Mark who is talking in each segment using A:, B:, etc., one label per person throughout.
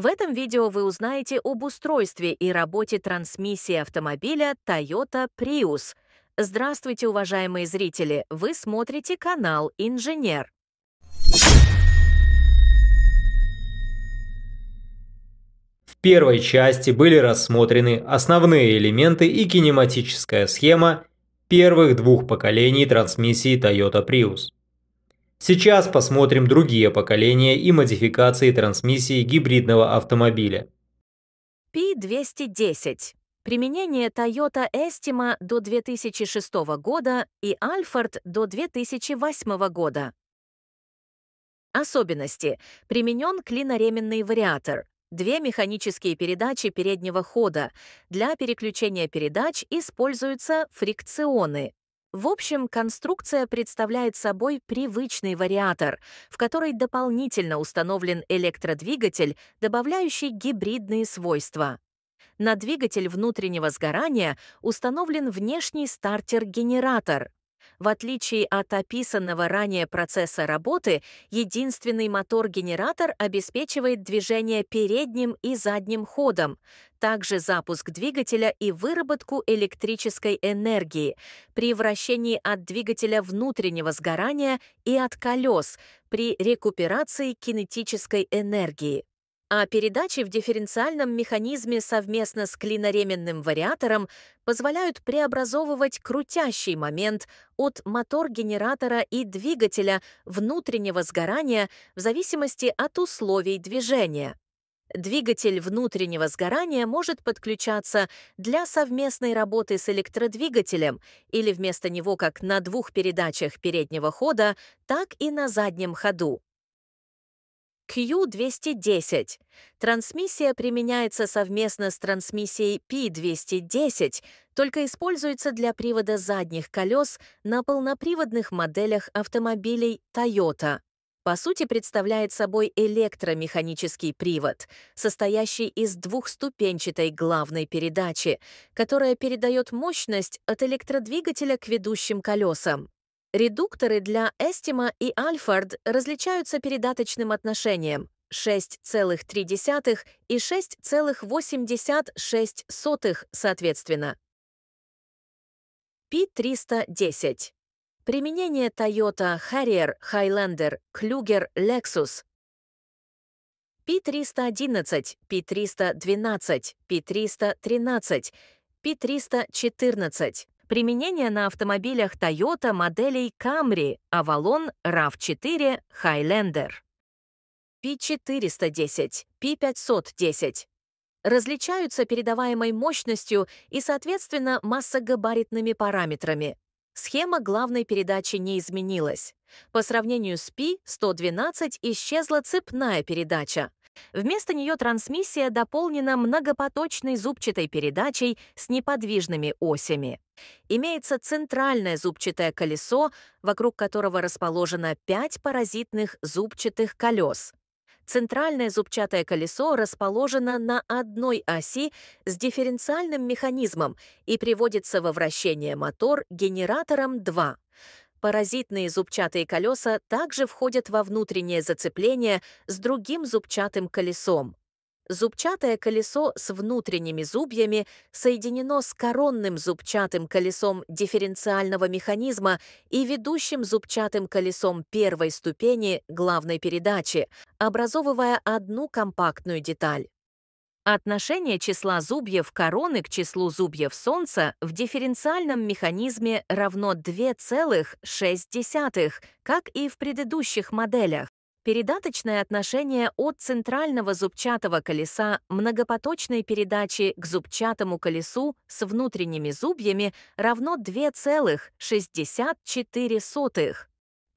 A: В этом видео вы узнаете об устройстве и работе трансмиссии автомобиля Toyota Prius. Здравствуйте, уважаемые зрители! Вы смотрите канал «Инженер». В первой части были рассмотрены основные элементы и кинематическая схема первых двух поколений трансмиссии Toyota Prius. Сейчас посмотрим другие поколения и модификации трансмиссии гибридного автомобиля. P210. Применение Toyota Estima до 2006 года и Alford до 2008 года. Особенности. Применен клиноременный вариатор. Две механические передачи переднего хода. Для переключения передач используются фрикционы. В общем, конструкция представляет собой привычный вариатор, в который дополнительно установлен электродвигатель, добавляющий гибридные свойства. На двигатель внутреннего сгорания установлен внешний стартер-генератор. В отличие от описанного ранее процесса работы, единственный мотор-генератор обеспечивает движение передним и задним ходом, также запуск двигателя и выработку электрической энергии при вращении от двигателя внутреннего сгорания и от колес при рекуперации кинетической энергии а передачи в дифференциальном механизме совместно с клиноременным вариатором позволяют преобразовывать крутящий момент от мотор-генератора и двигателя внутреннего сгорания в зависимости от условий движения. Двигатель внутреннего сгорания может подключаться для совместной работы с электродвигателем или вместо него как на двух передачах переднего хода, так и на заднем ходу. Q210. Трансмиссия применяется совместно с трансмиссией P210, только используется для привода задних колес на полноприводных моделях автомобилей Toyota. По сути, представляет собой электромеханический привод, состоящий из двухступенчатой главной передачи, которая передает мощность от электродвигателя к ведущим колесам. Редукторы для Эстима и Альфорд различаются передаточным отношением 6,3 и 6,86 соответственно. P310. Применение Toyota Harrier, Highlander, Kluger, Lexus. P311, P312, P313, P314. Применение на автомобилях Toyota моделей Camry, Avalon, RAV4, Highlander. P410, P510. Различаются передаваемой мощностью и, соответственно, массогабаритными параметрами. Схема главной передачи не изменилась. По сравнению с P112 исчезла цепная передача, Вместо нее трансмиссия дополнена многопоточной зубчатой передачей с неподвижными осями. Имеется центральное зубчатое колесо, вокруг которого расположено 5 паразитных зубчатых колес. Центральное зубчатое колесо расположено на одной оси с дифференциальным механизмом и приводится во вращение мотор генератором 2. Паразитные зубчатые колеса также входят во внутреннее зацепление с другим зубчатым колесом. Зубчатое колесо с внутренними зубьями соединено с коронным зубчатым колесом дифференциального механизма и ведущим зубчатым колесом первой ступени главной передачи, образовывая одну компактную деталь. Отношение числа зубьев короны к числу зубьев Солнца в дифференциальном механизме равно 2,6, как и в предыдущих моделях. Передаточное отношение от центрального зубчатого колеса многопоточной передачи к зубчатому колесу с внутренними зубьями равно 2,64.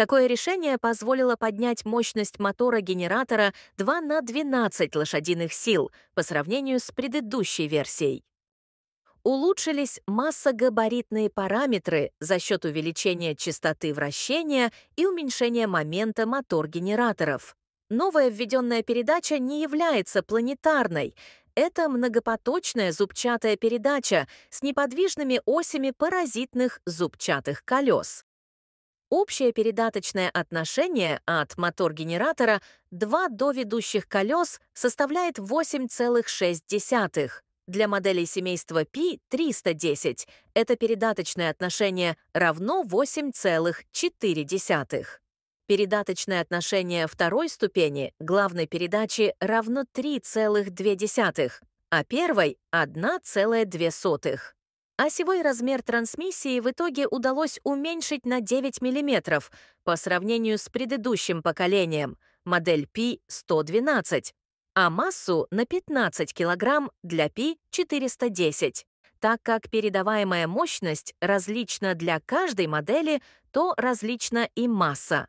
A: Такое решение позволило поднять мощность мотора генератора 2 на 12 лошадиных сил по сравнению с предыдущей версией. Улучшились массогабаритные параметры за счет увеличения частоты вращения и уменьшения момента мотор-генераторов. Новая введенная передача не является планетарной. Это многопоточная зубчатая передача с неподвижными осями паразитных зубчатых колес. Общее передаточное отношение от мотор-генератора 2 до ведущих колес составляет 8,6. Для моделей семейства P 310 это передаточное отношение равно 8,4. Передаточное отношение второй ступени главной передачи равно 3,2, а первой — 1,2 осевой а размер трансмиссии в итоге удалось уменьшить на 9 мм по сравнению с предыдущим поколением, модель P112, а массу на 15 кг для P410. Так как передаваемая мощность различна для каждой модели, то различна и масса.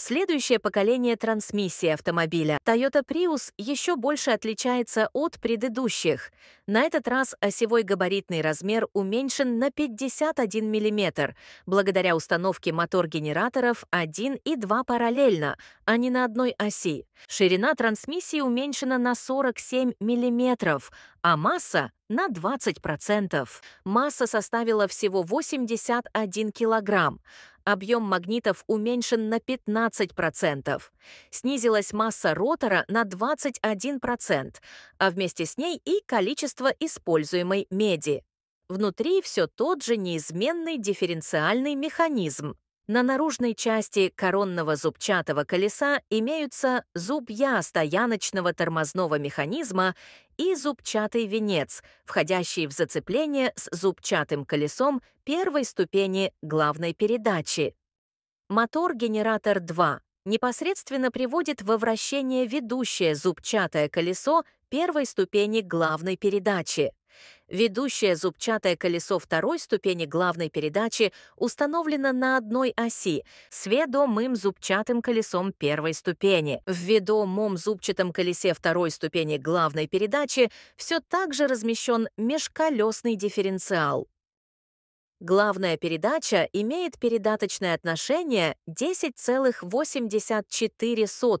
A: Следующее поколение трансмиссии автомобиля Toyota Prius еще больше отличается от предыдущих. На этот раз осевой габаритный размер уменьшен на 51 мм благодаря установке мотор-генераторов 1 и 2 параллельно, а не на одной оси. Ширина трансмиссии уменьшена на 47 мм, а масса на 20%. Масса составила всего 81 килограмм объем магнитов уменьшен на 15%, снизилась масса ротора на 21%, а вместе с ней и количество используемой меди. Внутри все тот же неизменный дифференциальный механизм. На наружной части коронного зубчатого колеса имеются зубья стояночного тормозного механизма и зубчатый венец, входящий в зацепление с зубчатым колесом первой ступени главной передачи. Мотор-генератор 2 непосредственно приводит во вращение ведущее зубчатое колесо первой ступени главной передачи — Ведущее зубчатое колесо второй ступени главной передачи установлено на одной оси с ведомым зубчатым колесом первой ступени. В ведомом зубчатом колесе второй ступени главной передачи все также размещен межколесный дифференциал. Главная передача имеет передаточное отношение 10,84.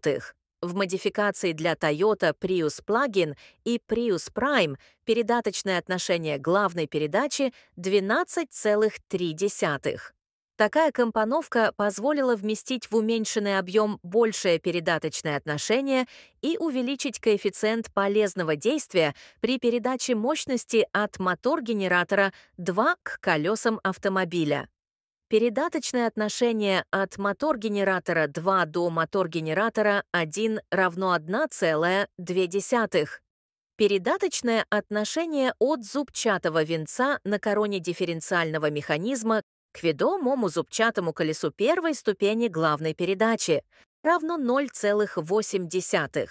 A: В модификации для Toyota Prius Plug-in и Prius Prime передаточное отношение главной передачи 12,3. Такая компоновка позволила вместить в уменьшенный объем большее передаточное отношение и увеличить коэффициент полезного действия при передаче мощности от мотор-генератора 2 к колесам автомобиля. Передаточное отношение от мотор-генератора 2 до мотор-генератора 1 равно 1,2. Передаточное отношение от зубчатого венца на короне дифференциального механизма к ведомому зубчатому колесу первой ступени главной передачи равно 0,8.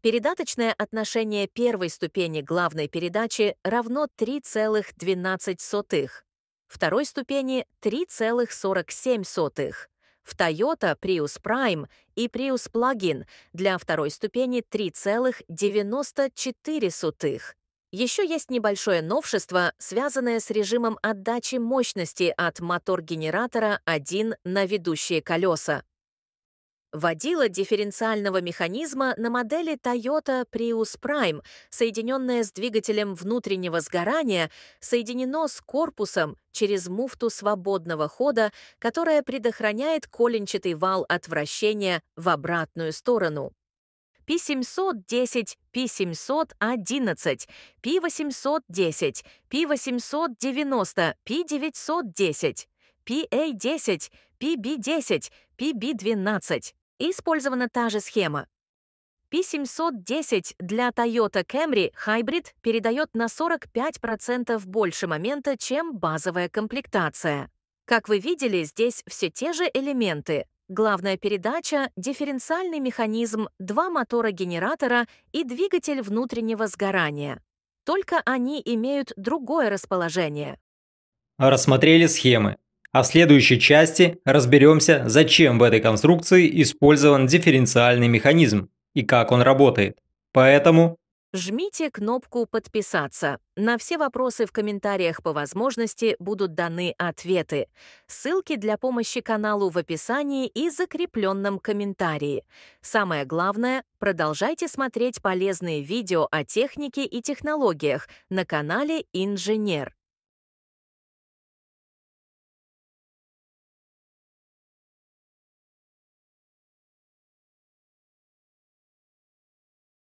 A: Передаточное отношение первой ступени главной передачи равно 3,12 второй ступени 3,47, в Toyota Prius Prime и Prius Plug-in для второй ступени 3,94. Еще есть небольшое новшество, связанное с режимом отдачи мощности от мотор-генератора 1 на ведущие колеса водила дифференциального механизма на модели Toyota Prius Prime, соединенная с двигателем внутреннего сгорания, соединено с корпусом через муфту свободного хода, которая предохраняет коленчатый вал от вращения в обратную сторону. P710, P711, P810, P890, P910, PA10, PB10, PB12, использована та же схема. P710 для Toyota Camry Hybrid передает на 45% больше момента, чем базовая комплектация. Как вы видели, здесь все те же элементы. Главная передача — дифференциальный механизм, два мотора-генератора и двигатель внутреннего сгорания. Только они имеют другое расположение. Рассмотрели схемы. А в следующей части разберемся, зачем в этой конструкции использован дифференциальный механизм и как он работает. Поэтому... Жмите кнопку «Подписаться». На все вопросы в комментариях по возможности будут даны ответы. Ссылки для помощи каналу в описании и закрепленном комментарии. Самое главное — продолжайте смотреть полезные видео о технике и технологиях на канале «Инженер».